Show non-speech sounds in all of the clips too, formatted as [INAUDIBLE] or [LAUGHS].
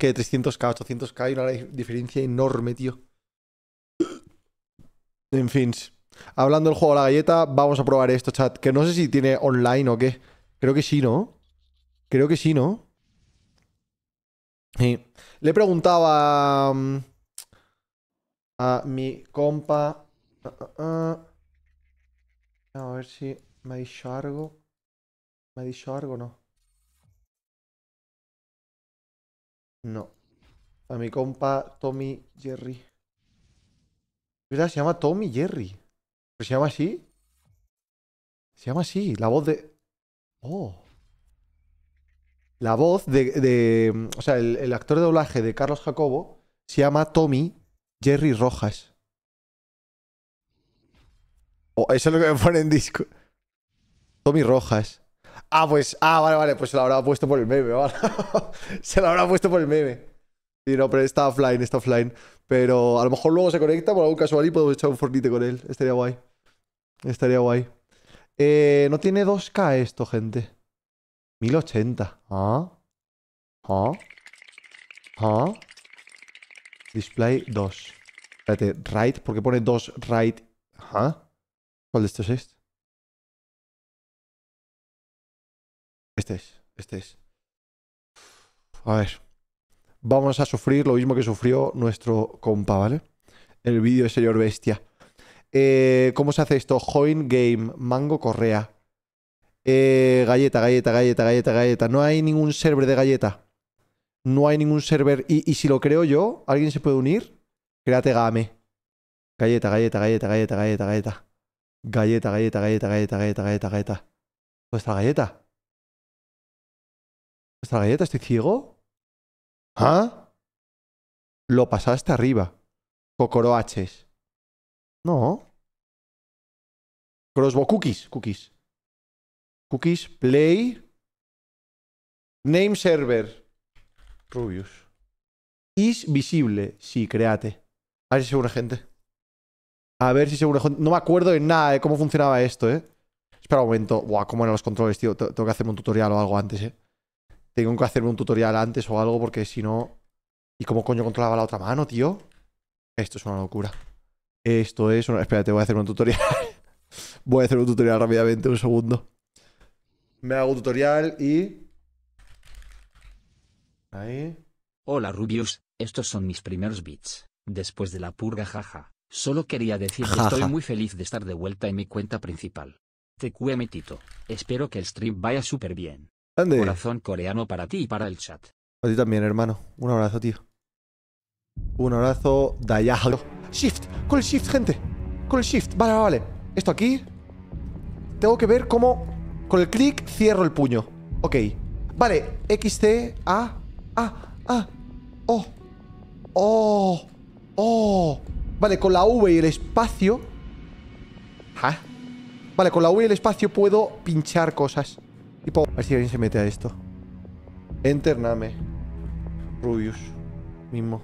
que 300k 800k hay una diferencia enorme, tío. En fin. Hablando del juego de la galleta, vamos a probar esto, chat. Que no sé si tiene online o qué. Creo que sí, ¿no? Creo que sí, ¿no? Sí. Le preguntaba preguntado mm, a mi compa. Ah, ah, ah, a ver si me ha dicho algo. ¿Me ha dicho algo no? No. A mi compa Tommy Jerry. ¿Verdad? Se llama Tommy Jerry. ¿Pero se llama así? Se llama así. La voz de. Oh. La voz de. o sea, el, actor de doblaje de Carlos Jacobo se llama Tommy Jerry Rojas. Oh, eso es lo que me pone en disco. Tommy Rojas. Ah, pues, ah, vale, vale, pues se lo habrá puesto por el meme, ¿vale? [LAUGHS] se lo habrá puesto por el meme. Sí, no, pero está offline, está offline. Pero a lo mejor luego se conecta por algún casual y podemos echar un fornite con él. Estaría guay. Estaría guay. Eh, no tiene 2K esto, gente. 1080. Ah. Ah. Ah. Display 2. Espérate, right, porque pone 2 right. ¿ah? ¿Cuál de estos es? Este es, este es. A ver. Vamos a sufrir lo mismo que sufrió nuestro compa, ¿vale? El vídeo de señor bestia. Eh, ¿Cómo se hace esto? Join Game, Mango Correa. Eh, galleta, galleta, galleta, galleta, galleta. No hay ningún server de galleta. No hay ningún server. Y, si lo creo yo, ¿alguien se puede unir? Créate game. Galleta, galleta, galleta, galleta, galleta, galleta. Galleta, galleta, galleta, galleta, galleta, galleta, galleta. ¿Dónde está galleta? Esta galleta estoy ciego? ¿Ah? Lo pasaste arriba. Cocoroaches. No. Crossbow cookies, cookies. Cookies, play. Name server. Rubius. Is visible. Sí, créate. A ver si une gente. A ver si seguro gente. No me acuerdo de nada de cómo funcionaba esto, eh. Espera un momento. Buah, cómo eran los controles, tío. Tengo que hacerme un tutorial o algo antes, eh. Tengo que hacerme un tutorial antes o algo porque si no... ¿Y cómo coño controlaba la otra mano, tío? Esto es una locura. Esto es una... Espérate, voy a hacer un tutorial. [LAUGHS] voy a hacer un tutorial rápidamente, un segundo. Me hago un tutorial y... Ahí. Hola Rubius, estos son mis primeros bits. Después de la purga, jaja. Solo quería decir que estoy muy feliz de estar de vuelta en mi cuenta principal. Te TQM Tito. Espero que el stream vaya súper bien. Corazón coreano para ti y para el chat. A ti también, hermano. Un abrazo, tío. Un abrazo. Dayajo. Shift. Con el shift, gente. Con el shift. Vale, vale, Esto aquí. Tengo que ver cómo. Con el clic cierro el puño. Ok. Vale. XT. A. A. A. O. Oh. Oh. Vale, con la V y el espacio. ¿Ah? Vale, con la V y el espacio puedo pinchar cosas. Tipo, a ver si alguien se mete a esto. Entername. Rubius. Mismo.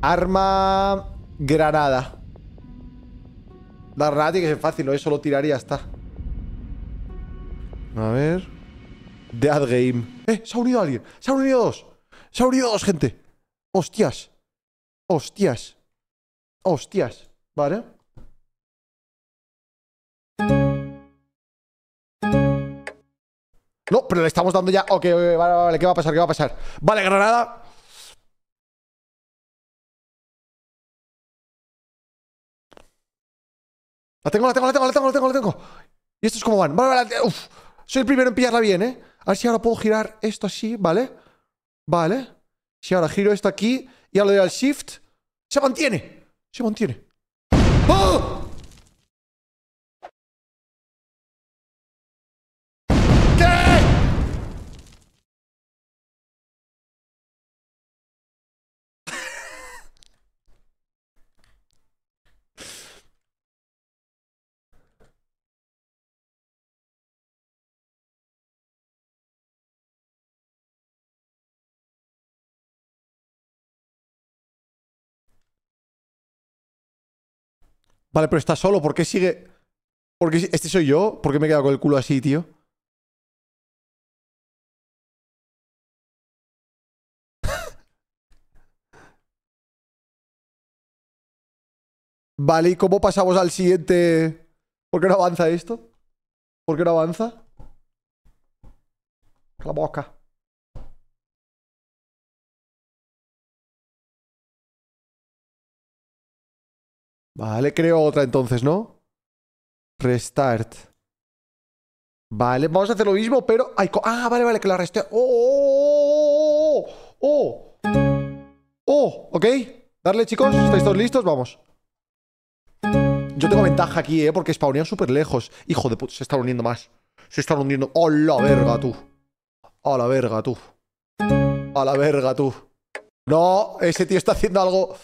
Arma... Granada. La granada tiene que ser fácil, ¿no? eso solo tiraría, y está. A ver... Dead Game. ¡Eh! ¡Se ha unido alguien! ¡Se ha unido dos! ¡Se ha unido dos, gente! ¡Hostias! ¡Hostias! ¡Hostias! Vale. No, pero le estamos dando ya. Ok, vale, vale, ¿qué va a pasar? ¿Qué va a pasar? Vale, Granada. La tengo, la tengo, la tengo, la tengo, la tengo, la tengo. ¿Y estos cómo van? Vale, vale, uff. Soy el primero en pillarla bien, ¿eh? A ver si ahora puedo girar esto así, ¿vale? Vale. Si ahora giro esto aquí y ahora le doy al shift, se mantiene. Se mantiene. Vale, pero está solo. ¿Por qué sigue...? Porque este soy yo. ¿Por qué me he quedado con el culo así, tío? Vale, ¿y cómo pasamos al siguiente? ¿Por qué no avanza esto? ¿Por qué no avanza? La boca. Vale, creo otra entonces, ¿no? Restart. Vale, vamos a hacer lo mismo, pero... Ay, ah, vale, vale, que la resté... Oh oh oh, ¡Oh! ¡Oh! ¡Oh! ¿Ok? Darle, chicos. ¿Estáis todos listos? Vamos. Yo tengo ventaja aquí, ¿eh? Porque spawnean súper lejos. Hijo de puta, se están uniendo más. Se están hundiendo. ¡Hola, la verga, tú! ¡A la verga, tú! ¡A la verga, tú! No, ese tío está haciendo algo...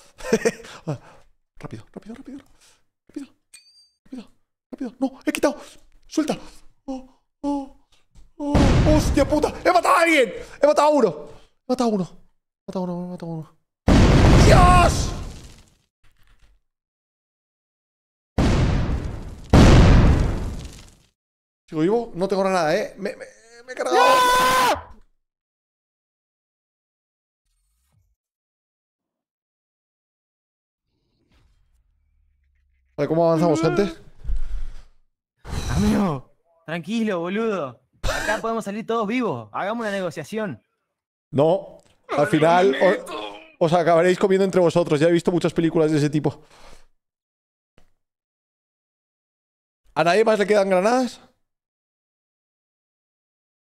[LAUGHS] Rápido, rápido, rápido. Rápido. Rápido. Rápido. No, he quitado. Suelta. Oh, oh, oh, Hostia puta. He matado a alguien. He matado a uno. He matado a uno. He matado a uno. He uno. ¡Dios! Sigo vivo. No tengo nada, eh. Me, he cargado. ¡Ah! ¿cómo avanzamos, gente? Amigo, tranquilo, boludo. Acá podemos salir todos vivos. Hagamos una negociación. No, al final os acabaréis comiendo entre vosotros. Ya he visto muchas películas de ese tipo. ¿A nadie más le quedan granadas?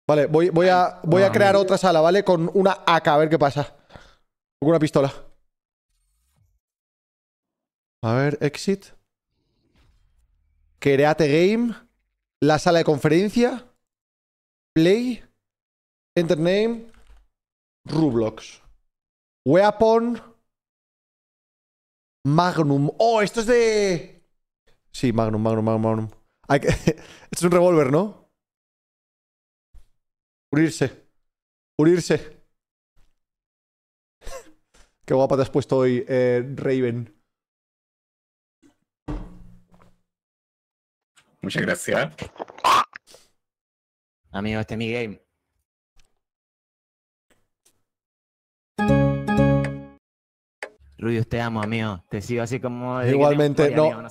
Vale, voy, a, voy a crear otra sala, ¿vale? Con una AK, a ver qué pasa. Con una pistola. A ver, exit. Create Game, la sala de conferencia, Play, Enter Name, Rublox, Weapon, Magnum. Oh, esto es de... Sí, Magnum, Magnum, Magnum, Magnum. [LAUGHS] es un revólver, ¿no? Unirse. Unirse. [LAUGHS] Qué guapa te has puesto hoy, eh, Raven. Muchas gracias. Amigo, este es mi game. Rudy, te amo, amigo. Te sigo así como... Igualmente, no.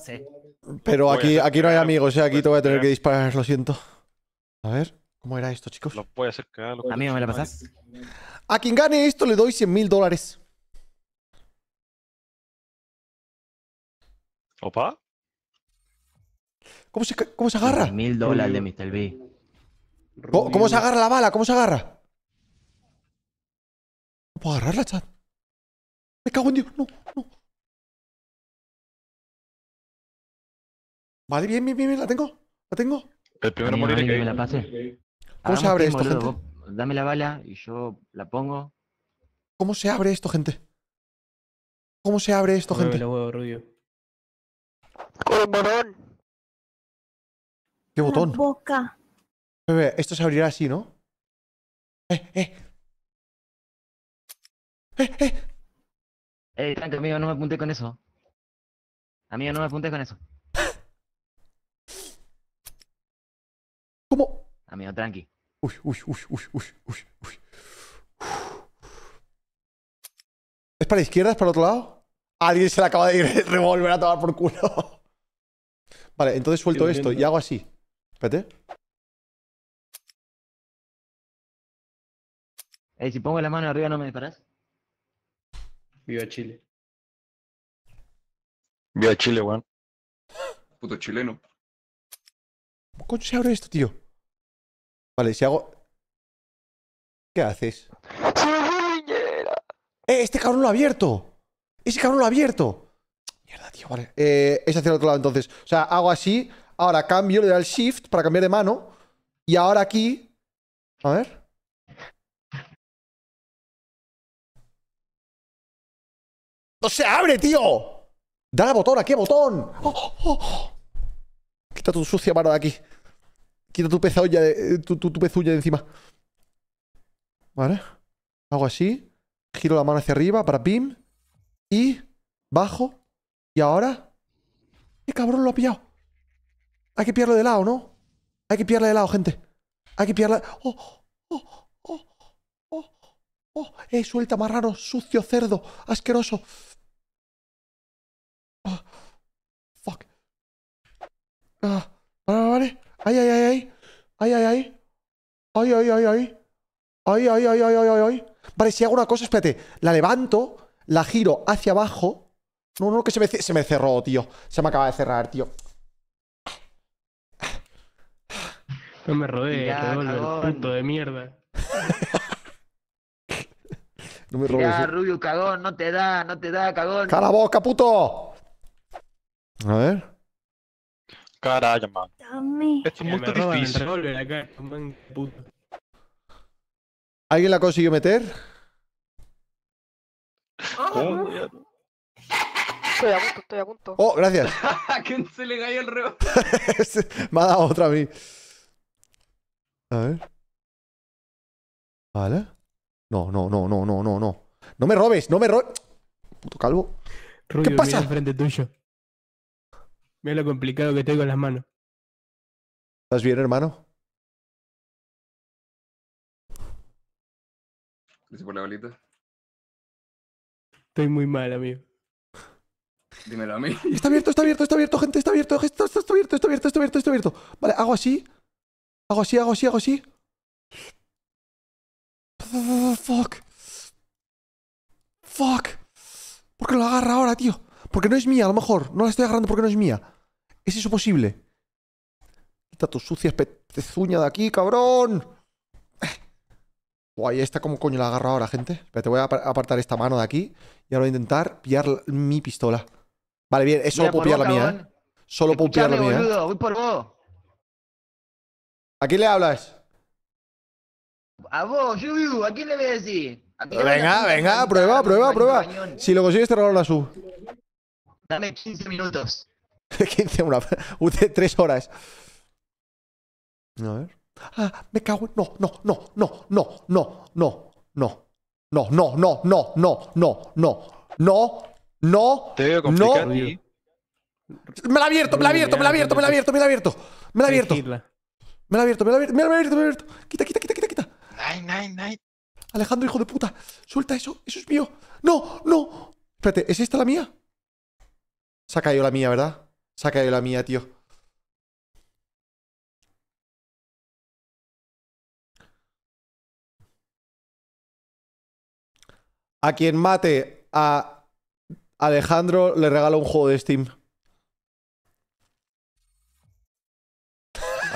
Pero aquí, aquí no hay amigos, sea, eh. aquí te voy a tener que disparar, lo siento. A ver, ¿cómo era esto, chicos? Lo a amigo, ¿me la pasas? A quien gane esto le doy 100 mil dólares. ¿Opa? ¿Cómo se, cómo se agarra? Mil dólares de Mr. B. ¿Cómo, se agarra la bala? ¿Cómo se agarra? No puedo agarrarla, chat. Me cago en Dios. No, no. Vale, bien, bien, bien, La tengo. La tengo. El primero moriré ¿Cómo se abre esto, gente? dame la bala y yo la pongo. ¿Cómo se abre esto, gente? ¿Cómo se abre esto, gente? La huevo, ¿Qué botón? La boca. Esto se abrirá así, ¿no? ¡Eh, eh! ¡Eh, eh! Eh, amigo, no me apunte con eso. Amigo, no me apunte con eso. ¿Cómo? Amigo, tranqui. Uy, uy, uy, uy, uy, uy, ¿Es para la izquierda? ¿Es para el otro lado? Alguien se le acaba de [LAUGHS] revolver a tomar por culo. [LAUGHS] Vale, entonces suelto esto y hago así. Espérate. si pongo la mano arriba, ¿no me disparas Viva Chile. Viva Chile, weón. Puto chileno. ¿Cómo coño se abre esto, tío? Vale, si hago... ¿Qué haces? ¡Eh, este cabrón lo ha abierto! ¡Ese cabrón lo ha abierto! Mierda, tío, vale. Eh, es hacia el otro lado, entonces. O sea, hago así, Ahora cambio, le doy al shift para cambiar de mano. Y ahora aquí. A ver. ¡No se abre, tío! ¡Da la botón, aquí botón. Quita tu sucia mano de aquí. Quita tu eh, tu, tu pezulla de encima. Vale. Hago así. Giro la mano hacia arriba para pim. Y bajo. Y ahora. ¡Qué cabrón lo ha pillado! Hay que pillarlo de lado, ¿no? Hay que pillarla de lado, gente. Hay que pillarla... ¡Oh! ¡Oh! ¡Oh! ¡Oh! ¡Oh! oh, oh. ¡Eh! Suelta, marrano, sucio, cerdo, asqueroso. Ah, fuck. Ah, vale, vale. Ay, ay, ay, ay. Ay, ay, ay. Ay, ay, ay, ay. Ay, ay, ay, ay, ay, ay. Vale, si hago una cosa, espérate. La levanto, la giro hacia abajo. No, no, que se me, se me cerró, tío. Se me acaba de cerrar, tío. No me rodees, el este puto de mierda. [LAUGHS] no me robes. Ya, ¿eh? Rubio, cagón, no te da, no te da, cagón. ¡Cala boca, puto! A ver. Caray, man. Esto es muy difícil. Roban, acá, man, puto. ¿Alguien la consiguió meter? ¿Cómo? Oh, estoy a punto, estoy a punto. Oh, gracias. [LAUGHS] ¿A quién se le cayó el reo. [LAUGHS] Me ha dado otra a mí. A ver. ¿Vale? No, no, no, no, no, no, no. No me robes, no me robes. Puto calvo. ¿Qué pasa? Mira frente tuyo. Mira lo complicado que tengo en las manos. ¿Estás bien, hermano? por la bolita. Estoy muy mal, amigo. Dímelo a mí. Está abierto, está abierto, está abierto, gente, está abierto, está abierto, está abierto, está abierto, está abierto. Vale, hago así. Hago así, hago así, hago así. Fuck. Fuck. ¿Por qué lo agarra ahora, tío? Porque no es mía, a lo mejor. No la estoy agarrando porque no es mía. ¿Es eso posible? Quita tu sucia petezuña de aquí, cabrón. Guay, esta como coño la agarro ahora, gente. te voy a apartar esta mano de aquí y ahora voy a intentar pillar mi pistola. Vale, bien, solo puedo pillar la mía, ¿eh? Solo puedo pillar la mía. ¿eh? Voy ¿A quién le hablas? A vos, Yuyu, ¿a quién le voy a decir? venga, venga, prueba, prueba, prueba. Si lo consigues, te regalo la sub. Dame 15 minutos. 15, una. Usted 3 horas. A ver. Ah, me cago en. No, no, no, no, no, no, no, no. No, no, no, no, no, no, no, no, no. Te veo complicado. No. Me la abierto, me la abierto, me la abierto, me la abierto, me la abierto. Me la abierto. Me la ha abierto, me la ha abierto, me la ha abierto, me la ha abierto. Quita, quita, quita, quita, quita. Alejandro, hijo de puta. Suelta eso, eso es mío. No, no. Espérate, ¿es esta la mía? Se ha caído la mía, ¿verdad? Se ha caído la mía, tío. A quien mate a Alejandro le regalo un juego de Steam.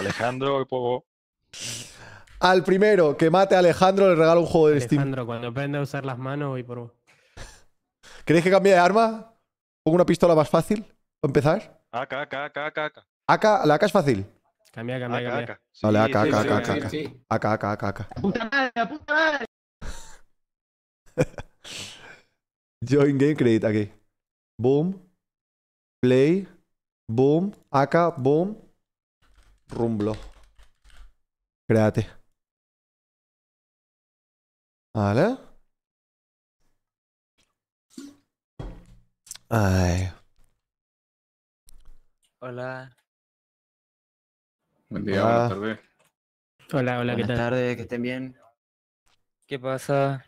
Alejandro, puedo... Al primero que mate a Alejandro le regalo un juego de Steam. Alejandro, cuando aprenda a usar las manos y por ¿Queréis que cambie de arma? ¿Pongo una pistola más fácil? ¿O empezar? Acá, acá, acá, acá. Acá, la AK es fácil. Cambia, cambia, cambia. vale, acá, sí, acá, sí, acá, acá, acá, acá, ¡Puta madre, puta madre! [LAUGHS] Join game credit aquí. Boom. Play. Boom. Acá, boom. Rumblo. Créate. hola Ay. Hola. Buen día, Hola. buenas tardes. Hola, hola, ¿qué buenas tardes, que estén bien. ¿Qué pasa?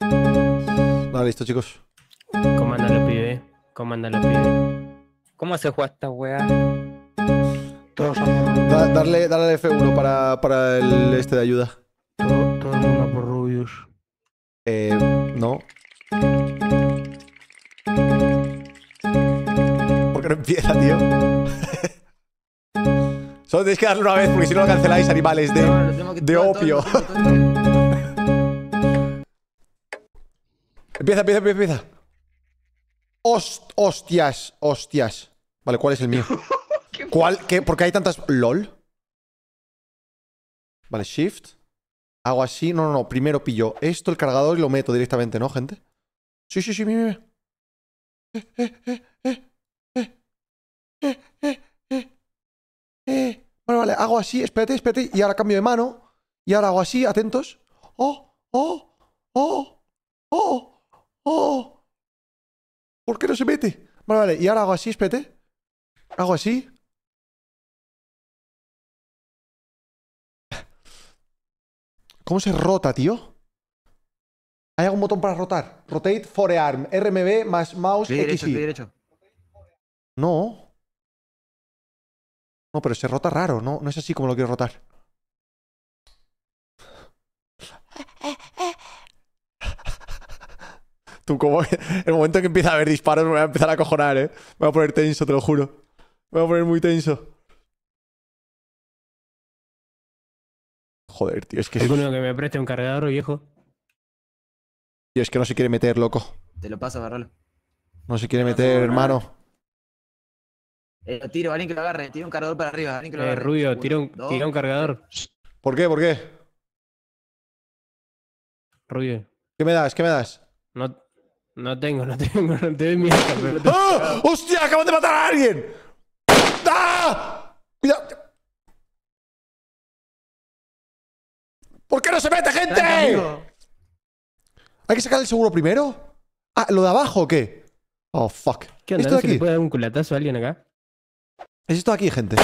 Ah, listo, chicos. ¿Cómo andan los pibe? ¿Cómo andan los pibes? ¿Cómo se juega esta weá? Todos darle, F1 para, para, el este de ayuda. Todo, el mundo por Eh, no. ¿Por qué no empieza, tío? [LAUGHS] Solo tenéis que darle una vez porque si no lo canceláis, animales de, de opio. [LAUGHS] empieza, empieza, empieza, empieza. hostias, hostias. Vale, ¿cuál es el mío? [LAUGHS] ¿Por qué hay tantas. ¿LOL? Vale, shift. Hago así. No, no, no. Primero pillo esto, el cargador, y lo meto directamente, ¿no, gente? Sí, sí, sí, mira, Eh Vale, vale, hago así, espérate, espérate, y ahora cambio de mano, y ahora hago así, atentos. ¡Oh, oh, oh, oh, oh! ¿Por qué no se mete? Vale, vale, y ahora hago así, espérate. Hago así. ¿Cómo se rota, tío? ¿Hay algún botón para rotar? Rotate forearm, RMB más mouse clic derecho, derecho. No. No, pero se rota raro, no, no es así como lo quiero rotar. [LAUGHS] Tú, como el momento que empieza a haber disparos, me voy a empezar a cojonar, ¿eh? Me voy a poner tenso, te lo juro. Me voy a poner muy tenso. Joder, tío, es que... Es uno que me preste un cargador, viejo. Tío, es que no se quiere meter, loco. Te lo paso, agarralo. No se quiere meter, hermano. Eh, tiro, alguien que lo agarre. Tira un cargador para arriba, que eh, Rubio, tira un, cargador. ¿Por qué? ¿Por qué? Rubio. ¿Qué me das? ¿Qué me das? No, no tengo, no tengo, no te doy mierda. [LAUGHS] ¡Ah! ¡Hostia! ¡Acabo de matar a alguien! ¡Ah! ¡Que no se mete, gente? ¿Hay que sacar el seguro primero? Ah, ¿lo de abajo o qué? Oh, fuck. ¿Qué ¿Esto aquí? puede dar un culatazo alguien acá? Es esto de aquí, gente.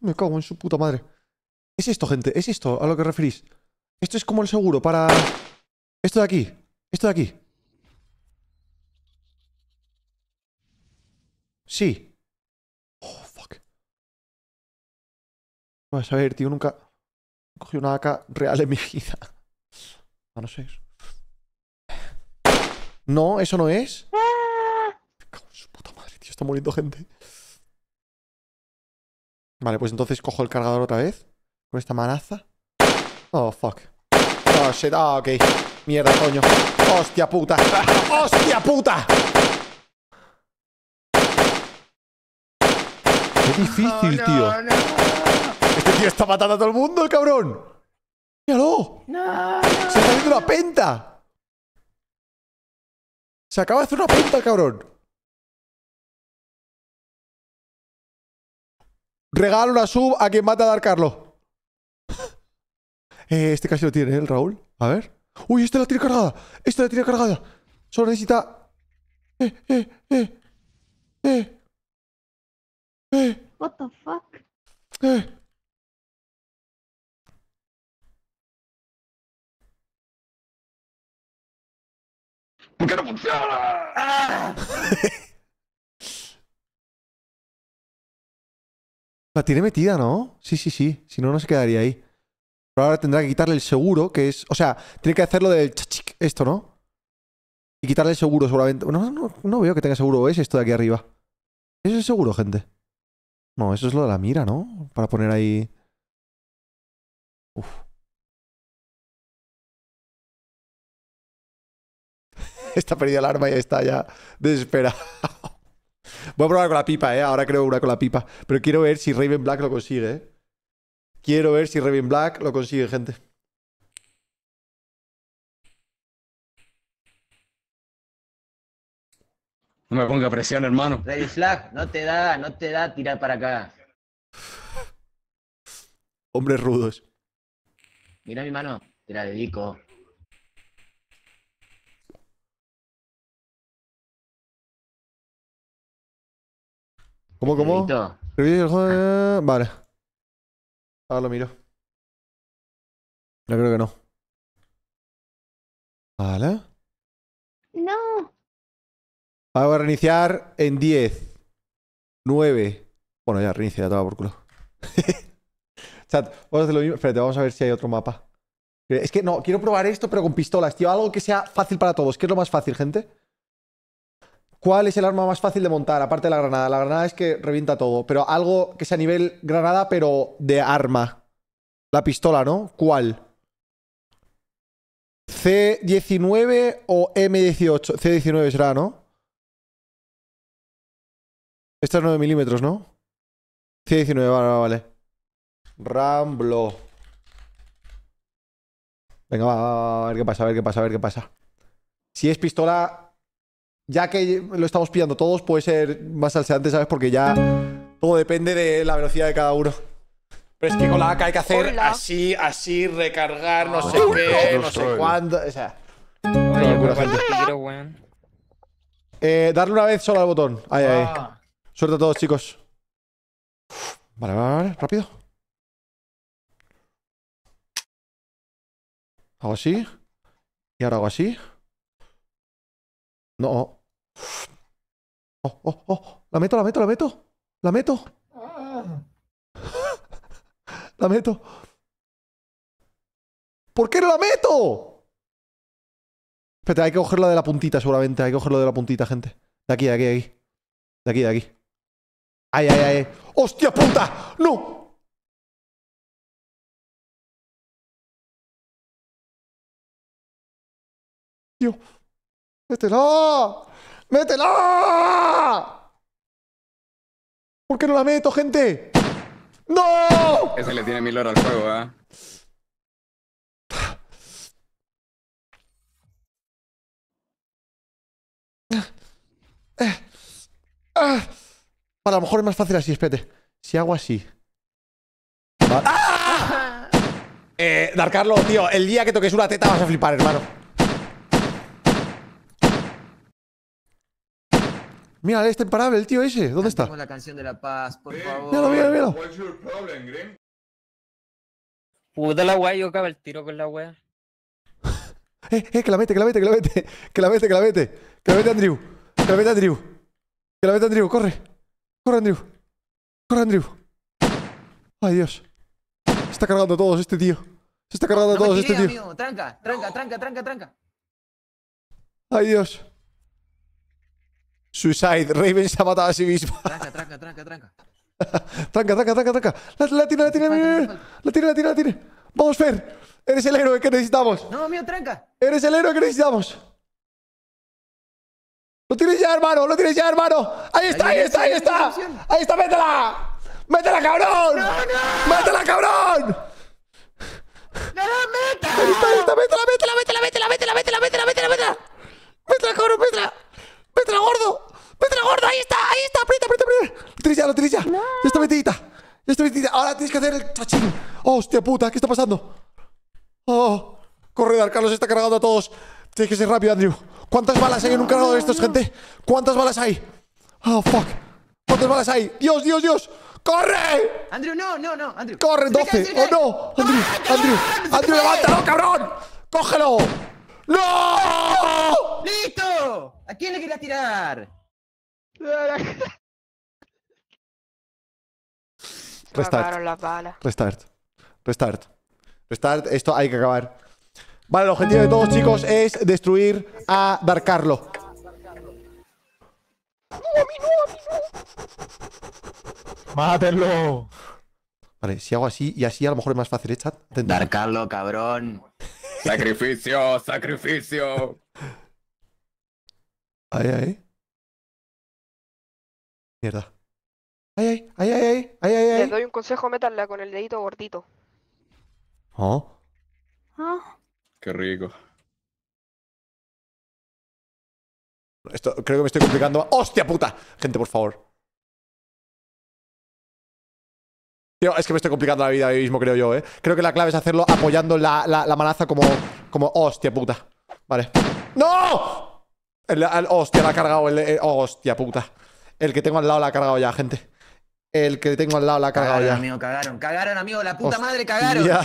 Me cago en su puta madre. Es esto, gente. Es esto a lo que referís. Esto es como el seguro para... Esto de aquí. Esto de aquí. Sí. Oh, fuck. Vamos a ver, tío, nunca... Cogí una AK real en mi vida. Ah, no sé. No, eso no es. Cago en su puta madre, tío. Está muriendo gente. Vale, pues entonces cojo el cargador otra vez. Con esta manaza. Oh, fuck. Oh, shit. Ah, ok. Mierda, coño. Hostia puta. Hostia puta. Qué difícil, tío. Este está matando a todo el mundo, el cabrón. Míralo. No, Se está haciendo una penta. Se acaba de hacer una penta el cabrón. Regalo una sub a quien mata a Dar Carlos. [LAUGHS] eh, este casi lo tiene, ¿eh, el Raúl. A ver. Uy, este la tiene cargada. Este la tiene cargada. Solo necesita. Eh, eh, eh. Eh. Eh. What the fuck? Eh. ¿Por no funciona? [LAUGHS] La tiene metida, ¿no? Sí, sí, sí. Si no, no se quedaría ahí. Pero ahora tendrá que quitarle el seguro, que es. O sea, tiene que hacerlo del chachic, esto, ¿no? Y quitarle el seguro, seguramente. No, no, no veo que tenga seguro. ese, esto de aquí arriba. ¿Eso es seguro, gente? No, eso es lo de la mira, ¿no? Para poner ahí. Uf. [LAUGHS] Esta perdida el arma y está ya desesperado. [LAUGHS] Voy a probar con la pipa, ¿eh? Ahora creo una con la pipa. Pero quiero ver si Raven Black lo consigue, ¿eh? Quiero ver si Raven Black lo consigue, gente. No me ponga presión, hermano. Red Flag, no te da, no te da tirar para acá. Hombres rudos. Mira mi mano, te la dedico. ¿Cómo, cómo? Vale. Ahora lo miro. No creo que no. Vale. No. Ahora voy a reiniciar en 10, 9. Bueno, ya reinicia, ya va por culo. [LAUGHS] Chat, vamos a hacer lo mismo. Espérate, vamos a ver si hay otro mapa. Es que no, quiero probar esto, pero con pistolas, tío. Algo que sea fácil para todos. ¿Qué es lo más fácil, gente? ¿Cuál es el arma más fácil de montar, aparte de la granada? La granada es que revienta todo, pero algo que sea nivel granada, pero de arma. La pistola, ¿no? ¿Cuál? ¿C19 o M18? C19 será, ¿no? Esta es 9 milímetros, ¿no? C19, vale, vale, Ramblo. Venga, va, a ver qué pasa, a ver qué pasa, a ver qué pasa. Si es pistola, ya que lo estamos pillando todos, puede ser más salseante, ¿sabes? Porque ya todo depende de la velocidad de cada uno. Pero es que con la AK hay que hacer así, así, recargar, no ah, sé qué, no sé cuándo. O sea. Eh, darle una vez solo al botón. Ahí, ahí. Ah. Suerte a todos, chicos. Vale, vale, vale, rápido. Hago así. Y ahora hago así. No. Oh, oh, oh. La meto, la meto, la meto. La meto. Ah. la meto. ¿Por qué no la meto? Espérate, hay que cogerla de la puntita, seguramente. Hay que cogerlo de la puntita, gente. De aquí, de aquí, de aquí. De aquí, de aquí. ¡Ay, ay, ay! ¡Hostia puta! ¡No! Tío. ¡Este no! ¡Métela! ¿Por qué no la meto, gente? ¡No! Ese le tiene mil horas al juego, ¿eh? ¿ah? A lo mejor es más fácil así, espérate. Si hago así. ¡Ah! Eh, tío, el día que toques una teta vas a flipar, hermano. Mira, está imparable el tío ese. ¿Dónde está? la canción de la paz, por eh, favor. Míralo, míralo, míralo. Puta la wea, yo acabo el tiro con la wea. [LAUGHS] eh, eh, que la mete, que la mete, que la mete. [LAUGHS] Que la mete, que la mete. Que la mete Andrew. Que la mete Andrew. Que la mete Andrew, corre. Corre Andrew. Corre Andrew. Ay Dios. Se está cargando todos este tío. Se está cargando todos este tío. Tranca, tranca, tranca, tranca, tranca. Ay Dios. Suicide, Raven se ha matado a sí misma. Tranca, tranca, tranca, tranca. [LAUGHS] tranca, tranca, tranca, tranca. La, la tira, la tira, la tira, la tira, la tira. Vamos, Fer. Eres el héroe que necesitamos. No, mío, tranca. Eres el héroe que necesitamos. Lo tienes ya, hermano, lo tienes ya, hermano. Ahí está, ahí está, ahí está. Ahí está, métela. Métela, cabrón. No, no. Métela, cabrón. No metas. Ahí está, métela, métela, métela, métela, métela, métela, métela, métela, métela. Métela, cabrón, métela. Métela, gordo. ¡Vete gordo! ¡Ahí está! ¡Ahí está! ¡Aprieta, aprieta, aprieta! ¡Lo tienes ya, lo ya! ¡Ya está metidita! ¡Ya está metidita! ¡Ahora tienes que hacer el chachín! ¡Oh, ¡Hostia puta! ¿Qué está pasando? ¡Oh! oh. Dar Carlos está cargando a todos. Tienes que ser rápido, Andrew. ¿Cuántas balas hay en un cargador de estos, gente? ¿Cuántas balas hay? ¡Oh, fuck! ¿Cuántas balas hay? ¡Dios, Dios, Dios! ¡Corre! Andrew, no, no, no, Andrew. ¡Corre, 12! ¡Oh, no! ¡Andrew, Andrew! ¡Andrew, levántalo, cabrón! ¡Cógelo! ¡No! ¡Listo! ¿A quién le quería tirar? [LAUGHS] Restart. Restart. Restart. Restart. Esto hay que acabar. Vale, el objetivo de todos, chicos, es destruir a Darkarlo. No, ¡Mátenlo! Vale, si hago así y así, a lo mejor es más fácil, ¿eh, chat? Carlo, cabrón. sacrificio, sacrificio. [LAUGHS] Ahí, ahí. Mierda. ¡Ay, ay, ay, ay, ay, ay, doy un consejo, métanla con el dedito gordito. ¿Oh? ¿Ah? Qué rico. Esto creo que me estoy complicando. ¡Hostia puta! Gente, por favor. Tío, es que me estoy complicando la vida ahí mismo, creo yo, ¿eh? Creo que la clave es hacerlo apoyando la, la, la manaza como, como... ¡Hostia puta! Vale. ¡No! El, el, hostia, la ha cargado el, el, oh, ¡Hostia puta! El que tengo al lado la ha cargado ya, gente. El que tengo al lado la ha cargado cagaron, ya. Amigo, cagaron, cagaron, amigo, la puta madre, cagaron. [LAUGHS]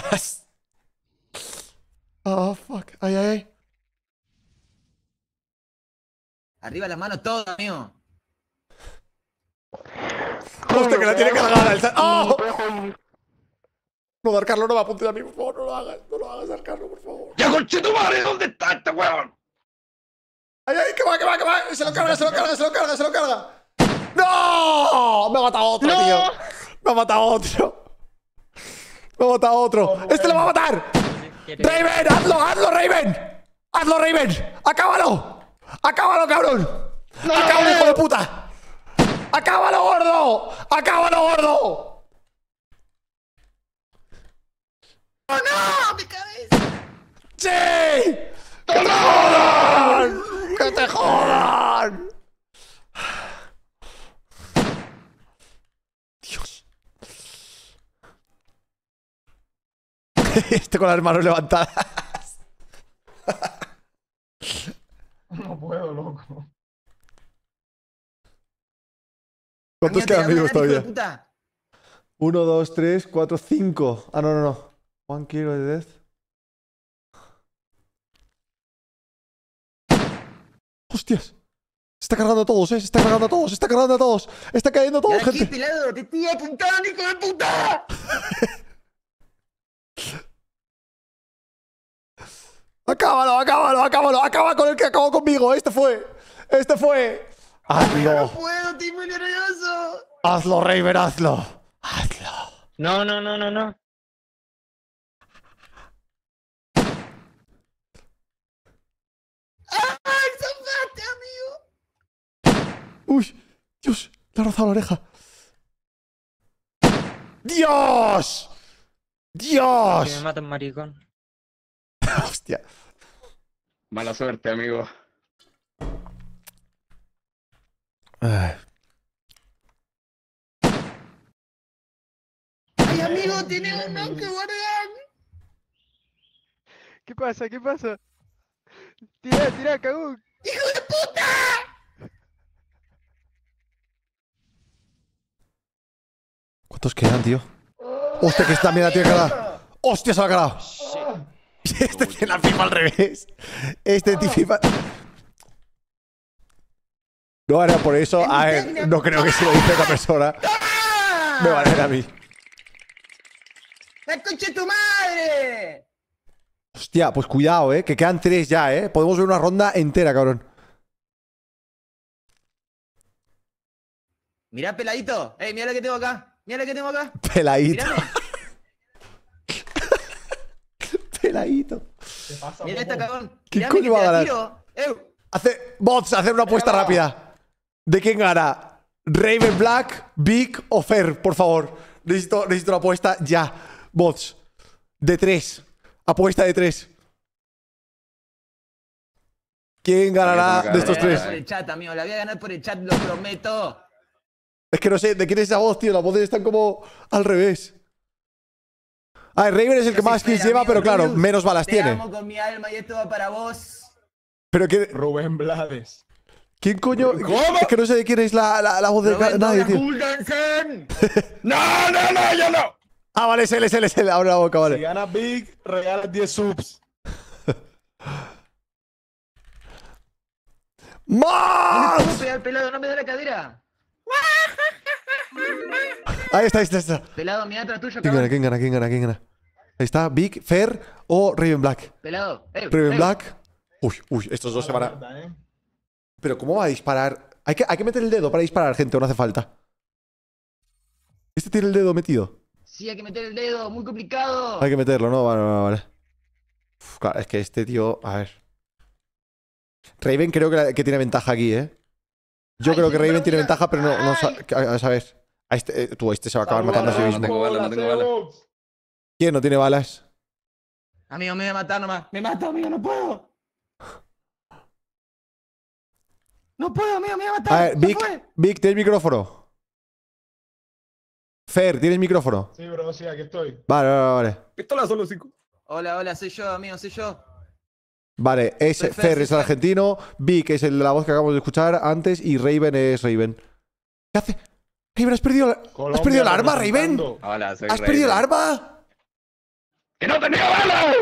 Oh, fuck. Ay, ay, ay. Arriba las manos todo, amigo. Hostia, que la tiene cargada. El... ¡Oh! No, va Carlos no me apuntes a mí, por favor, no lo hagas, no lo hagas, por favor. ¡Ya conche madre! ¿Dónde está este weón? ¡Ay, ay! ¡Que va, que va, que va! ¡Se lo carga, se lo carga, se lo carga, se lo carga! ¡No! Me ha matado otro, tío. Me ha matado otro. Me ha matado otro. Oh, ¡Este lo va a matar! ¡Raven! ¡Hazlo! ¡Hazlo, Raven! ¡Hazlo, Raven! ¡Acábalo! ¡Acábalo, cabrón! ¡Acábalo, hijo de puta! ¡Acábalo, gordo! ¡Acábalo, gordo! ¡Oh, no! ¡Mi cabeza! ¡Sí! ¡Que te jodan! ¡Que te jodan! [LAUGHS] Estoy con las manos levantadas. no puedo, loco. ¿Cuántos quedan vivos todavía? Uno, dos, tres, cuatro, cinco. Ah, no, no, no. One kilo de death. ¡Hostias! Se está cargando a todos, eh. Se está cargando a todos, se está cargando a todos. Está cayendo a todos, gente. te estoy apuntando, hijo de puta. [LAUGHS] Acábalo, acábalo, acábalo. Acaba con el que acabó conmigo. Este fue. Este fue. Hazlo. No puedo, nervioso. Hazlo, Raven, hazlo. Hazlo. No, no, no, no, no. ¡Uy! ¡Dios! Le ha rozado la oreja. ¡Dios! ¡Dios! Que me maten, maricón. [LAUGHS] Hostia. Mala suerte, amigo. Ay. amigo! ¡Tiene un que guardan! ¿Qué pasa? ¿Qué pasa? ¡Tira, tira, cagón! ¡Hijo de puta! ¿Cuántos quedan, tío? ¡Hostia, que está mierda tiene que dar! ¡Hostia, se ha cagado [LAUGHS] Este tiene la FIFA al revés. Este tiene FIFA. No, ahora por eso. A ah, ver, eh, no creo que se lo dice otra persona. ¡Ah! Me va a a mí. ¡La coche tu madre! Hostia, pues cuidado, eh. Que quedan tres ya, eh. Podemos ver una ronda entera, cabrón. Mira, peladito. Eh, mira lo que tengo acá. Mira lo que tengo acá. Peladito. Este ¿Qué coño va a eh. Hace, bots, hacer una apuesta rápida. ¿De quién gana? ¿Raven Black, Big o Fer? Por favor. Necesito, necesito una apuesta ya. Bots. De tres. Apuesta de tres. ¿Quién ganará de estos tres? amigo. La voy a ganar por el chat, lo prometo. Es que no sé, ¿de quién es esa voz, tío? Las voces están como al revés. Ah, el Raven es el que más kills lleva, pero claro, menos balas tiene. con mi alma y esto va para vos. Pero que... Rubén Blades. ¿Quién coño? ¿Cómo? Es que no sé de quién es la, la, la voz de Rubén nadie, [LAUGHS] ¡No, no, no, yo no! Ah, vale, es él, es él, es él. Abre la boca, vale. Si gana Big, regala 10 subs. [LAUGHS] ¡Más! No me pelado, no me da la cadera. [LAUGHS] Ahí está, ahí está, está. Pelado, mira atrás tuyo, ¿Quién gana, quién gana, quién gana, quién gana? Ahí está, Big, Fer o Raven Black. Pelado. Eh, Raven Black. Uy, uy, estos dos se van a... Eh. Pero ¿cómo va a disparar? Hay que, hay que meter el dedo para disparar, gente, no hace falta. Este tiene el dedo metido. Sí, hay que meter el dedo, muy complicado. Hay que meterlo, no, vale, vale, vale. claro, es que este tío, a ver. Raven creo que, tiene ventaja aquí, ¿eh? Yo creo que Raven tiene ventaja, pero no, no a, a este, tú, este se va a acabar matando a sí mismo. No tengo balas, no tengo balas. ¿Quién no tiene balas? Amigo, me voy a matar nomás. Me mato, amigo, no puedo. No puedo, amigo, me voy a matar. A ver, Vic, ¿tienes micrófono? Fer, ¿tienes micrófono? Sí, bro, sí, aquí estoy. Vale, vale, vale. Pistola solo cinco. Hola, hola, soy yo, amigo, soy yo. Vale, Fer, es el argentino, Vic es el de la voz que acabamos de escuchar antes y Raven es Raven. ¿Qué hace? has perdido, el arma, Raven. ¿Has perdido el arma? ¡Que no tenía bala!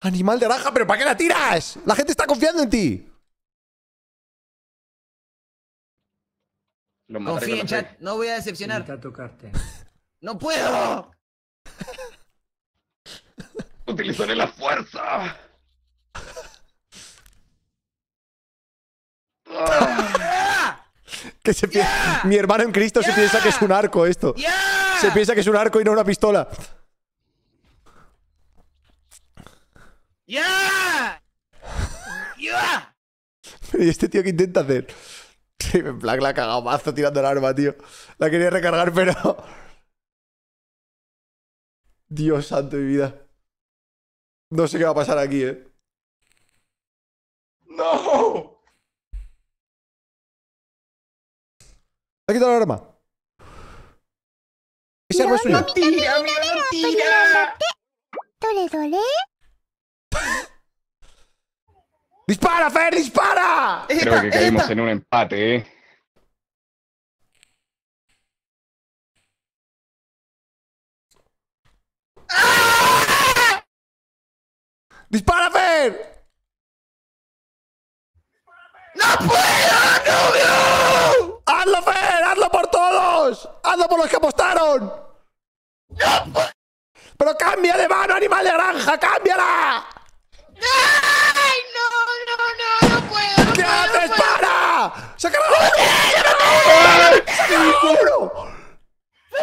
Animal de raja, pero ¿para qué la tiras? La gente está confiando en ti. Confía en chat, no voy a decepcionar. [LAUGHS] ¡No puedo! [LAUGHS] ¡Utilizaré la fuerza! [LAUGHS] Ah. Mi hermano en Cristo se piensa que es un arco esto. Se piensa que es un arco y no una pistola. ¡Ya! [LAUGHS] ¿y este tío que intenta hacer? Sí, en plan, la ha cagado mazo tirando el arma, tío. La quería recargar, pero... Dios santo de mi vida. No sé qué va a pasar aquí, eh. ¡No! ha quitado el arma. Ese arma es suya. ¡Tira, tira! ¡Dole, dole! ¡Dispara, Fer! ¡Dispara! Creo que caímos en un empate, ¿eh? ¡Ah! ¡Dispara, Fer! ¡No puedo, novio! ¡Hazlo, Fer! ¡Hazlo por todos! ¡Hazlo por los que apostaron! ¡Pero cambia de mano, animal de granja! ¡Cámbiala! ¡Ay, no, no, no! ¡No puedo! No ¡Qué puedo, haces? No puedo.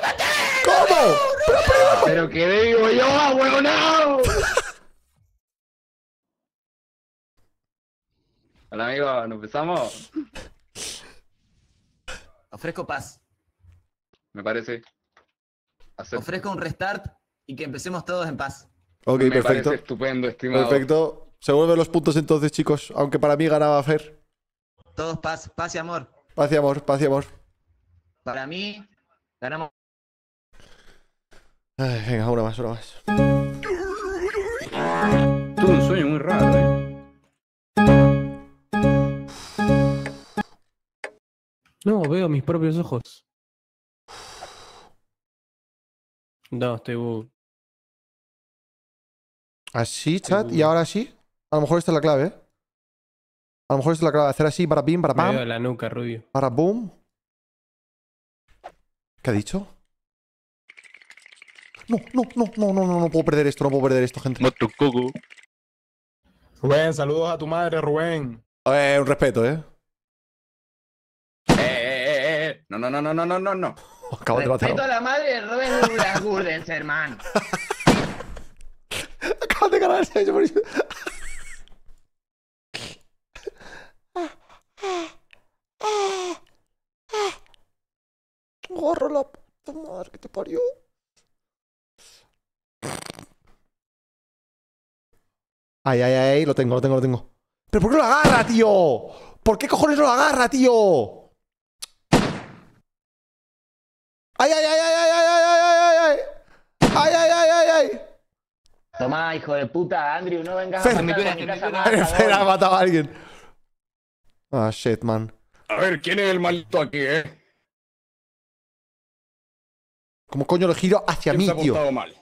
¡Para! ¿Cómo? ¡Pero, pero! ¿Pero qué digo yo, abuelo? [LAUGHS] Hola, amigos, ¿nos empezamos? Ofrezco paz. Me parece. Ofrezco un restart y que empecemos todos en paz. Ok, perfecto. Estupendo, estimado. Perfecto. Se vuelven los puntos entonces, chicos. Aunque para mí ganaba Fer. Todos paz, paz y amor. Paz y amor, paz y amor. Para mí, ganamos. venga, una más, una más. Tuve un sueño muy raro, ¿eh? No, veo mis propios ojos. No, estoy bug. Así, chat, y ahora sí. A lo mejor esta es la clave, ¿eh? A lo mejor esta es la clave. Hacer así, para pim, para pam. veo la nuca, Rubio. Para boom. ¿Qué ha dicho? No, no, no, no, no, no, no puedo perder esto, no puedo perder esto, gente. Rubén, saludos a tu madre, Rubén. ver, un respeto, ¿eh? No, no, no, no, no, no, no, no. Acabo de matarlo. a la madre de Robert Douglas Gurdens, hermano. [LAUGHS] Acabas de ganar ese hecho por Gorro la puta madre que te parió. Ay, ay, ay, lo tengo, lo tengo, lo tengo. ¿Pero por qué lo agarra, tío? ¿Por qué cojones lo agarra, tío? ¡Ay, ay, ay, ay, ay, ay, ay, ay, ay! ¡Ay, ay, ay, ay, ay! ay, ay, Toma, hijo de puta, Andrew, no vengas Fer, a matar a mi casa Fer ha matado a alguien. Ah, shit, man. A ver, ¿quién es el maldito aquí, eh? ¿Cómo coño lo giro hacia mí, tío? mal?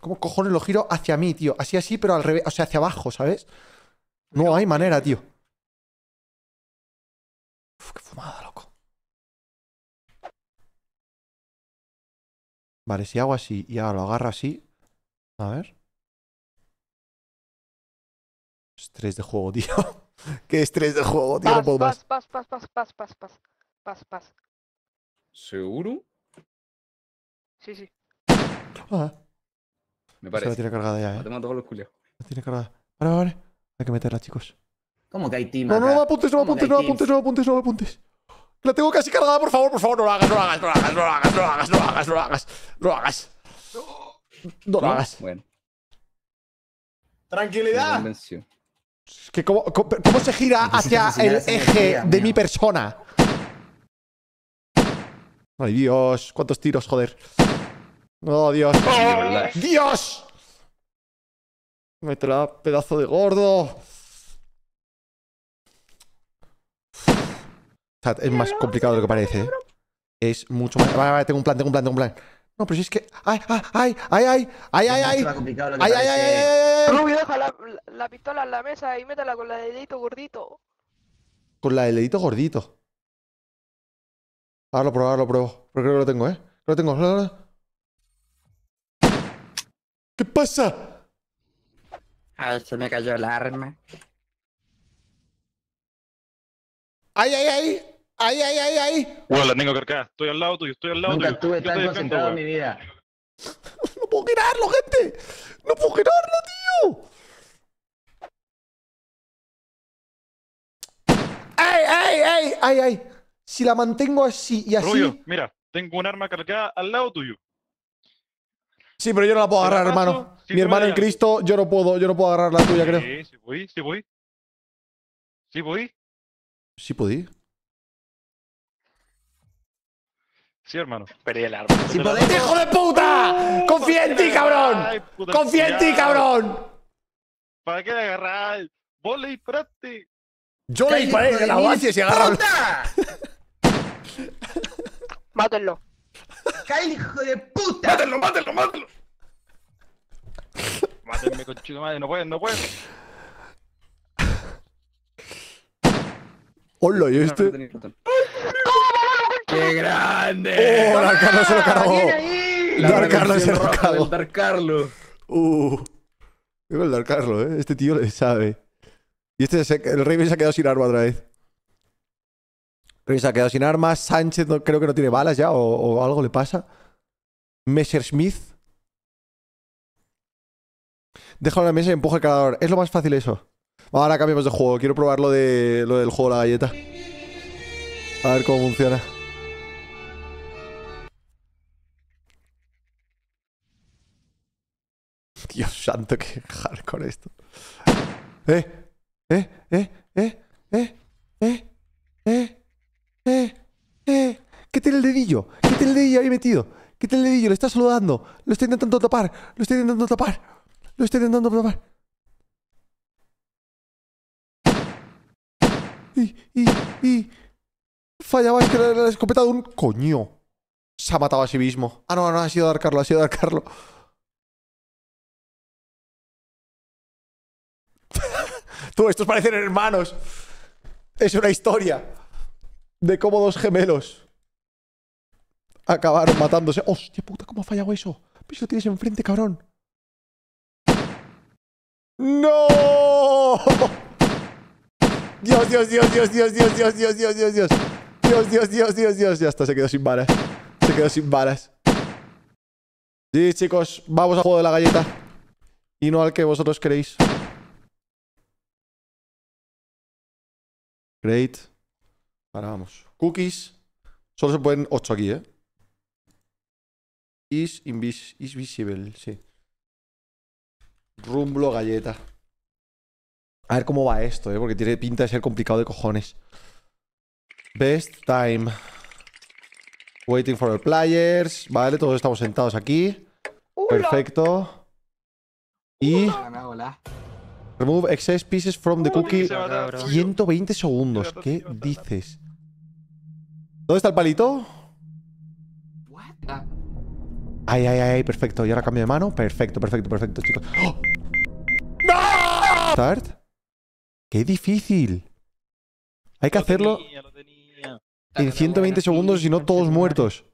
¿Cómo cojones lo giro hacia mí, tío? Así, así, pero al revés, o sea, hacia abajo, ¿sabes? No hay manera, tío. Uf, qué fumada, Vale, si hago así y ahora lo agarro así. A ver. Estrés de juego, [LAUGHS] tío. Qué estrés de juego, tío. Pas, no puedo pas, Pas, pas, pas, pas, pas, pas, pas, ¿Seguro? Sí, sí. Ah. Me parece. Se la tiene cargada ya, eh. Te con los La tiene cargada. Vale, vale. Hay que meterla, chicos. ¿Cómo que hay team? No, no, no apuntes, no me apuntes, no me apuntes, no me apuntes, no me apuntes. La tengo casi cargada, por favor, por favor, no lo hagas, no lo hagas, no lo hagas, no lo hagas, no lo hagas, no lo hagas, no lo hagas. No lo hagas. Bueno. Tranquilidad. Que cómo, se gira hacia el eje de mi persona. Ay, Dios, cuántos tiros, joder. Oh, Dios. dios. ¡Dios! Métela, pedazo de gordo. es más complicado de lo que parece. ¿eh? Es mucho más... Vale, vale, tengo un plan, tengo un plan, tengo un plan. No, pero si es que... ¡Ay, ay, ay, ay, ay! ¡Ay, ay, ay! ¡Ay, ay, ay! Rubio, deja la, pistola en la mesa y métela con la de dedito gordito. Con la de dedito gordito. Ahora lo pruebo, ahora lo pruebo. Pero creo que lo tengo, ¿eh? Lo tengo. Lo, tengo ¿Qué pasa? ver se me cayó el arma. ¡Ay, ay, ay! Ahí, ahí, ahí, ahí. Bueno, la tengo cargada. Estoy al lado tuyo, estoy al lado Nunca tuyo. estuve tan concentrado en mi vida. no puedo girarlo, gente. No puedo girarlo, tío. ¡Ay, ay, ay! ¡Ay, ay! Si la mantengo así y así. Rubio, mira, tengo un arma cargada al lado tuyo. Sí, pero yo no la puedo agarrar, hermano. Mi hermano en Cristo, yo no puedo, yo no puedo agarrar la tuya, creo. Sí, sí, voy, sí, voy. Sí, voy. Sí, podí. Sí, hermano. Perdí el arma. ¡Si hijo de puta! ¡Confía en ti, cabrón! ¡Confía en ti, cabrón! ¿Para qué agarrar? agarráis? ¡Vos le disparaste! Yo le disparé en la base y agarra. [LAUGHS] Mátenlo. el hijo de puta! ¡Mátenlo, mátenlo, mátenlo! Mátenme, conchito madre, no pueden, no pueden. Hola, ¿y este? ¡Qué grave! ¡Oh, Dar Carlos se lo ah, cargó! se lo cargó. Dar Carlos. Uh, el Dar Carlos, ¿eh? Este tío le sabe. Y este el rey se ha quedado sin arma otra vez. Raven se ha quedado sin armas. Sánchez creo que no tiene balas ya o, algo le pasa. Messerschmitt. Smith. una la mesa y empuja el cargador. Es lo más fácil eso. Ahora cambiamos de juego. Quiero probar de, lo del juego de la galleta. A ver cómo funciona. Dios santo, que [LAUGHS] con esto. Eh, eh, eh, eh, eh, eh, eh, eh, eh, eh. ¿Qué tiene el dedillo? ¿Qué tiene el dedillo ahí metido? ¿Qué tiene el dedillo? Le está saludando. Lo está intentando tapar. Lo está intentando tapar. Lo está intentando tapar. Y, y, y. fallaba el que la, escopeta de un coño. Se ha matado a sí mismo. Ah, no, no, ha sido dar Carlo, ha sido dar Carlo. Tú, estos parecen hermanos. Es una historia de cómo dos gemelos acabaron matándose. ¡Hostia puta! ¿Cómo ha fallado eso? Pero si lo tienes enfrente, cabrón. ¡No! Dios, Dios, Dios, Dios, Dios, Dios, Dios, Dios, Dios, Dios, Dios. Dios, Dios, Dios, Dios, Dios. Ya está, se quedó sin balas. Se quedó sin balas. Sí, chicos, vamos a juego de la galleta. Y no al que vosotros queréis. Great. Ahora vamos. Cookies. Solo se pueden 8 aquí, ¿eh? Is, invisible, visible, sí. Rumblo galleta. A ver cómo va esto, ¿eh? Porque tiene pinta de ser complicado de cojones. Best time. Waiting for the players. Vale, todos estamos sentados aquí. Perfecto. Y... Remove excess pieces from the cookie. 120 segundos. ¿Qué dices? ¿Dónde está el palito? Ay, ay, ay, perfecto. Y ahora cambio de mano. Perfecto, perfecto, perfecto, chicos. ¡Oh! ¡No! Start. Qué difícil. Hay que hacerlo en 120 segundos, y no todos muertos.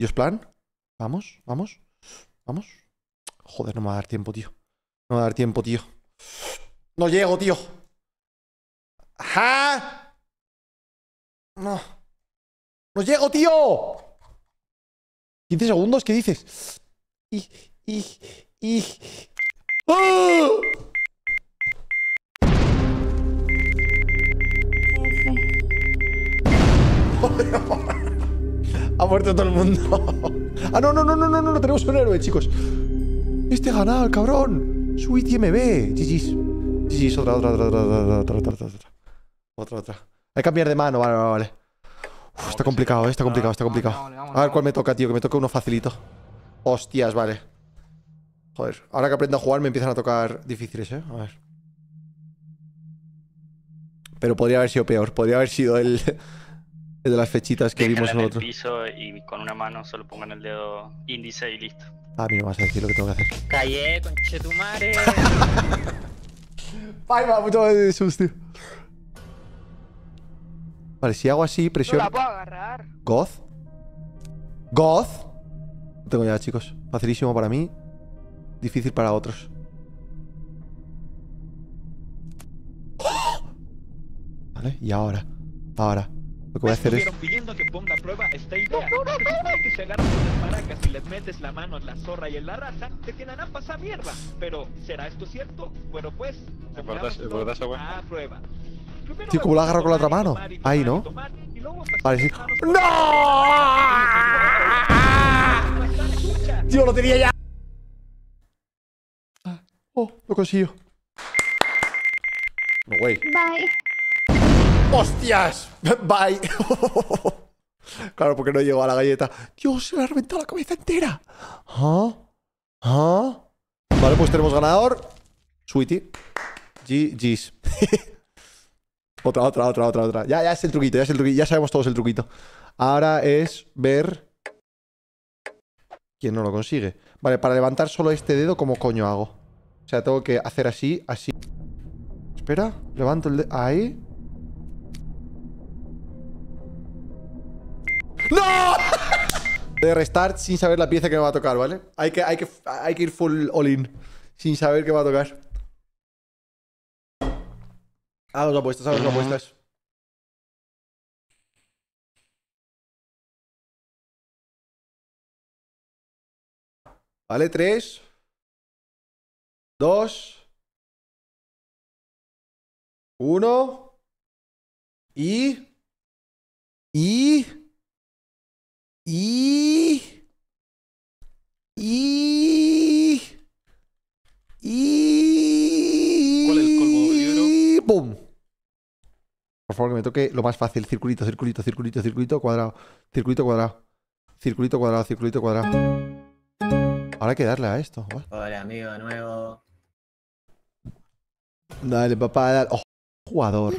¿Y plan? Vamos, vamos, vamos. Joder, no me va a dar tiempo, tío. No me va a dar tiempo, tío. No llego, tío. ¡Ajá! No. ¡No llego, tío! 15 segundos, ¿qué dices? Y, y, y... Oh. [LAUGHS] Ha muerto todo el mundo. [LAUGHS] ah, no, no, no, no, no, no, no, tenemos un héroe, chicos. Este ganado, el cabrón. Su ITMB. GG's. GG's, otra, otra, otra, otra, otra, otra, otra, otra. Otra, Hay que cambiar de mano, vale, vale, vale. Eh, está complicado, está complicado, está complicado. A ver cuál me toca, tío, que me toca uno facilito. Hostias, vale. Joder, ahora que aprendo a jugar me empiezan a tocar difíciles, eh. A ver. Pero podría haber sido peor, podría haber sido el... De las fechitas que vimos en otro. piso y con una mano solo pongan el dedo índice y listo. A mí me vas a decir lo que tengo que hacer. ¡Calle, conchetumare. [LAUGHS] Ay, va, de susto. Vale, si hago así, presión. puedo Goth. Goth. Lo tengo ya, chicos. Facilísimo para mí. Difícil para otros. [GASPS] Vale, y ahora. Ahora. Lo que voy a hacer es... pidiendo que ponga a prueba esta idea. Se no. que se agarras las maracas y les metes la mano a la zorra y en la raza, te a pasar mierda. Pero, ¿será esto cierto? Bueno, pues... ¿Te acuerdas, A prueba. Primero Tío, ¿cómo la agarro con la otra mano? Ahí, ¿no? Vale, sí. ¡No! Tío, lo tenía ya. Ah, oh, lo yo. No, güey. Bye. ¡Hostias! Bye. [LAUGHS] claro, porque no llegó a la galleta. Dios, se le ha reventado la cabeza entera. Vale, pues tenemos ganador. Sweetie. G G's. [LAUGHS] otra, otra, otra, otra, otra. Ya, ya es el truquito, ya es el truquito. Ya sabemos todos el truquito. Ahora es ver... ¿Quién no lo consigue? Vale, para levantar solo este dedo, ¿cómo coño hago? O sea, tengo que hacer así, así. Espera, levanto el dedo. Ahí. de restart sin saber la pieza que me va a tocar, ¿vale? Hay que, hay que, hay que ir full all-in sin saber qué va a tocar. A dos apuestas, a dos apuestas. Vale, tres. Dos. Uno. Y... Y... Y. Y. Y. ¿Cuál es el colmo ¡Bum! Por favor, que me toque lo más fácil. Circulito, circulito, circulito, circulito, cuadrado. Circulito, cuadrado. Circulito, cuadrado, circulito, cuadrado. Ahora hay que darle a esto. Hola, amigo nuevo. Dale, papá. Dale. Oh, jugador.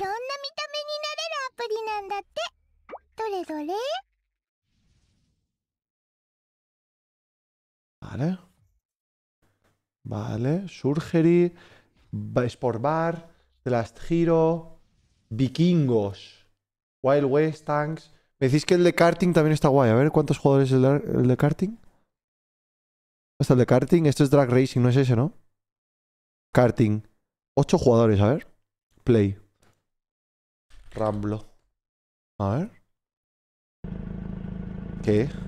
¿Vale? ¿Vale? Surgery, Sport Bar, The Last Hero, Vikingos, Wild West, Tanks. Me decís que el de karting también está guay. A ver, ¿cuántos jugadores es el de, karting? Hasta el de karting. Esto es drag racing, no es ese, ¿no? Karting. Ocho jugadores, a ver. Play. Ramblo. A ver. ¿Qué? [LAUGHS]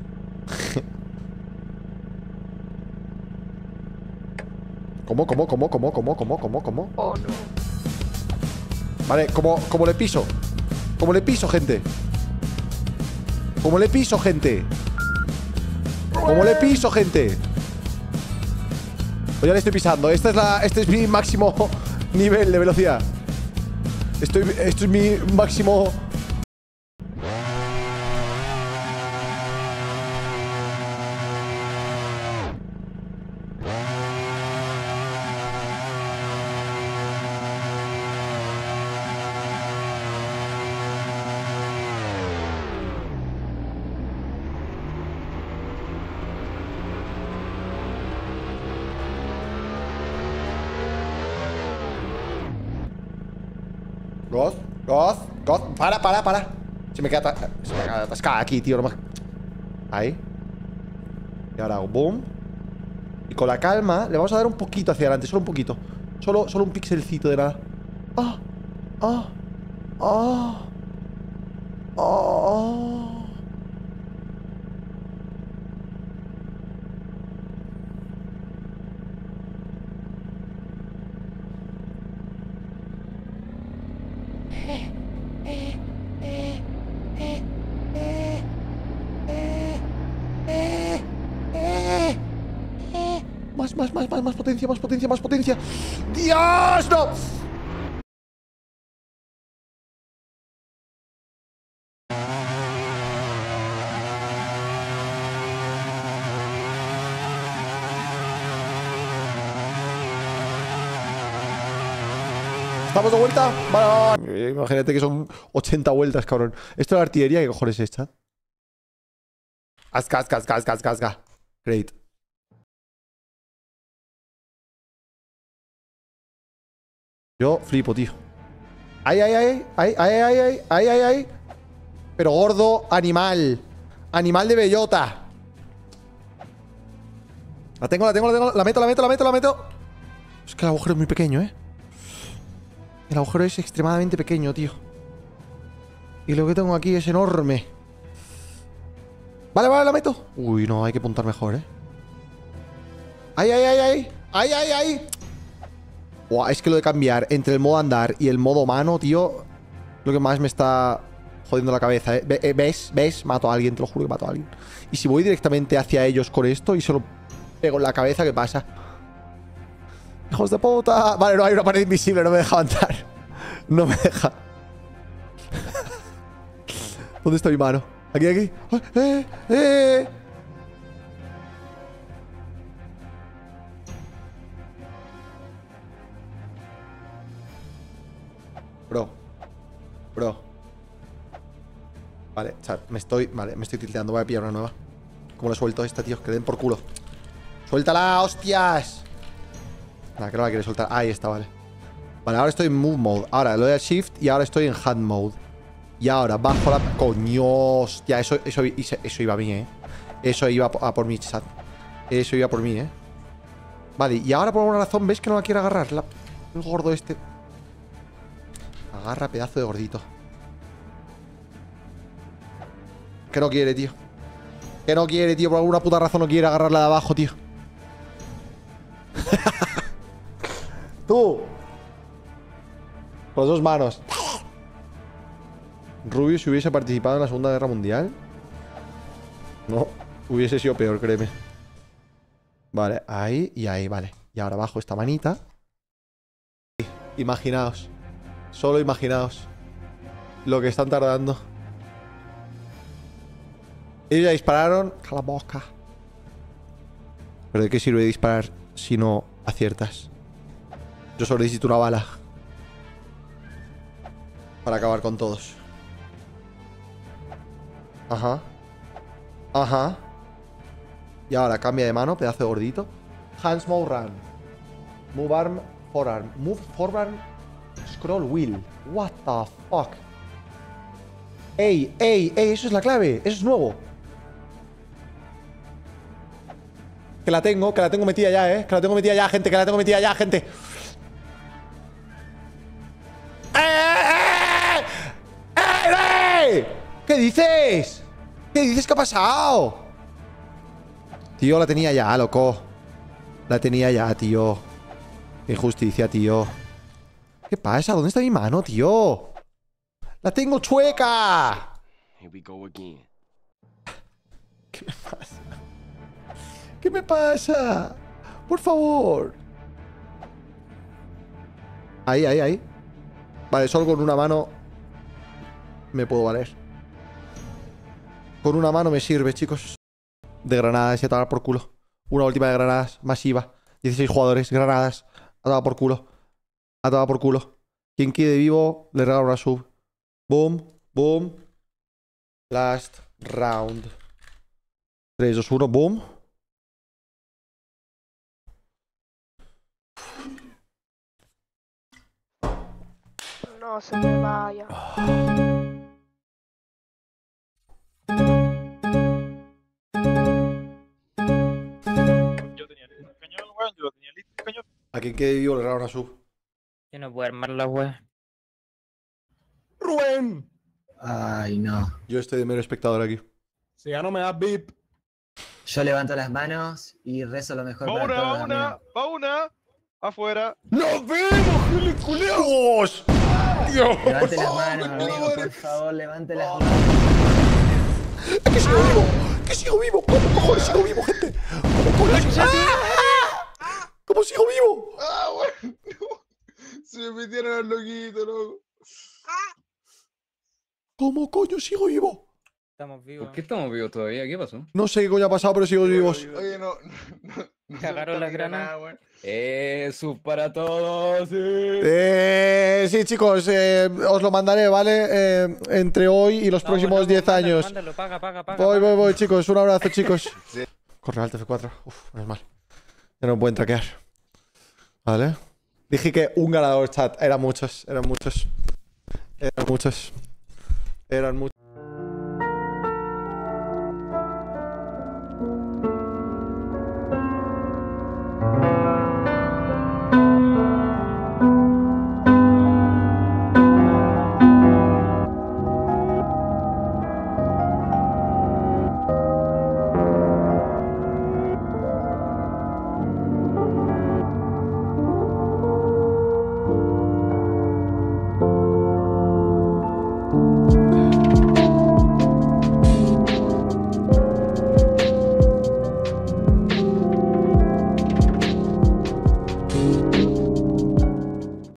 ¿Cómo, cómo, cómo, cómo, cómo, cómo, cómo, cómo? Oh, vale, como, como le piso. Como le piso, gente. Como le piso, gente. Como le piso, gente. Pues ya le estoy pisando. Esta es la, este es mi máximo [LAUGHS] nivel de velocidad. Estoy, esto es mi máximo se me atascada aquí, tío. Ahí. Y ahora hago boom. Y con la calma le vamos a dar un poquito hacia adelante, solo un poquito. Solo, solo un pixelcito de nada. ¡Ah! ¡Ah! ¡Ah! ¡Ah! más, más, más, más potencia, más potencia, más potencia. ¡Dios! ¡No! ¿Estamos de vuelta? Eh, imagínate que son 80 vueltas, cabrón. ¿Esto es la artillería? ¿Qué cojones es esta? asca, asca, asca, asca, asca. Great. Yo flipo, tío. ¡Ay, ay, ay! ¡Ay, ay, ay! ¡Ay, ay, ay! ay! Pero gordo, animal. Animal de bellota. La tengo, la tengo, la tengo. La meto, la meto, la meto, la meto. Es que el agujero es muy pequeño, ¿eh? El agujero es extremadamente pequeño, tío. Y lo que tengo aquí es enorme. Vale, vale, la meto. Uy, no, hay que apuntar mejor, ¿eh? ¡Ay, ay, ay, ay! ¡Ay, ay, ay! es que lo de cambiar entre el modo andar y el modo mano, tío, lo que más me está jodiendo la cabeza, ¿eh? ¿eh? ¿Ves? ¿Ves? Mato a alguien, te lo juro que mato a alguien. Y si voy directamente hacia ellos con esto y solo pego en la cabeza, ¿qué pasa? ¡Hijos de puta! Vale, no, hay una pared invisible, no me deja andar [LAUGHS] No me deja. [LAUGHS] ¿Dónde está mi mano? ¿Aquí, aquí? ¡Eh! ¡Eh! bro. Bro. Vale, chat me estoy... Vale, me estoy tilteando. Voy a pillar una nueva. ¿Cómo lo suelto esta, tío? Que den por culo. ¡Suéltala, hostias! Nada, que la quiere soltar. Ahí está, vale. Vale, ahora estoy en move mode. Ahora lo de a shift y ahora estoy en hand mode. Y ahora bajo la... Coño, hostia, eso, eso, iba a mí, ¿eh? Eso iba a por mí, chat. Eso iba por mí, ¿eh? Vale, y ahora por alguna razón, ¿Ves? que no la quiero agarrar? El gordo este... Agarra pedazo de gordito. Que no quiere, tío. Que no quiere, tío. Por alguna puta razón no quiere agarrarla de abajo, tío. [LAUGHS] Tú. Con dos manos. Rubio, si hubiese participado en la Segunda Guerra Mundial. No, hubiese sido peor, créeme. Vale, ahí y ahí, vale. Y ahora bajo esta manita. Imaginaos. Solo imaginaos lo que están tardando. Ellos ya dispararon. A la boca. ¿Pero de qué sirve disparar si no aciertas? Yo solo necesito una bala. Para acabar con todos. Ajá. Ajá. Y ahora cambia de mano, pedazo de gordito. Hans run Move arm, forearm. Move forearm scroll wheel. What the fuck. Ey, ey, ey, eso es la clave. Eso es nuevo. Que la tengo, que la tengo metida ya, eh. Que la tengo metida ya, gente, que la tengo metida ya, gente. ¡Eh, eh, eh! ¿Qué dices? ¿Qué dices que ha pasado? Tío, la tenía ya, loco. La tenía ya, tío. Injusticia, tío. ¿Qué pasa? ¿Dónde está mi mano, tío? ¡La tengo chueca! ¿Qué me pasa? ¿Qué me pasa? Por favor. Ahí, ahí, ahí. Vale, solo con una mano me puedo valer. Con una mano me sirve, chicos. De granadas y a por culo. Una última de granadas masiva. 16 jugadores, granadas. A por culo. A por culo. Quien quede vivo le regalo una sub. Boom, boom. Last round. 3, 2, 1, boom. No se me vaya. Yo tenía listo el cañón, weón. Yo tenía listo el cañón. A quien quede vivo le regalo una sub. Yo no puedo armar la web. ¡Rubén! Ay, no. Yo estoy de mero espectador aquí. Si ya no me das VIP. Yo levanto las manos y rezo lo mejor va para una, va una, va una, afuera. ¡Nos vemos, giliculeos! Dios, levante las manos, por favor, levante las manos. Es que sigo vivo, que sigo vivo. ¿Cómo cojones sigo vivo, gente? ¿Cómo ¡Ah! sigo vivo? Ah, se me metieron al loquito, loco. ¿Cómo coño sigo vivo? Estamos vivos. ¿Por qué estamos vivos todavía? ¿Qué pasó? No sé qué coño ha pasado, pero sigo vivos. Oye, no. Cagaron las granadas, weón. para todos. Sí, eh, sí chicos, eh, os lo mandaré, ¿vale? Eh, entre hoy y los próximos 10 años. Mándalo, paga, paga, paga, voy, voy, voy, chicos. Un abrazo, [LAUGHS] chicos. Corre al TF4. Uf, es mal. Ya no pueden traquear. ¿Vale? Dije que un ganador chat. Eran muchos, eran muchos. Eran muchos. Eran muchos.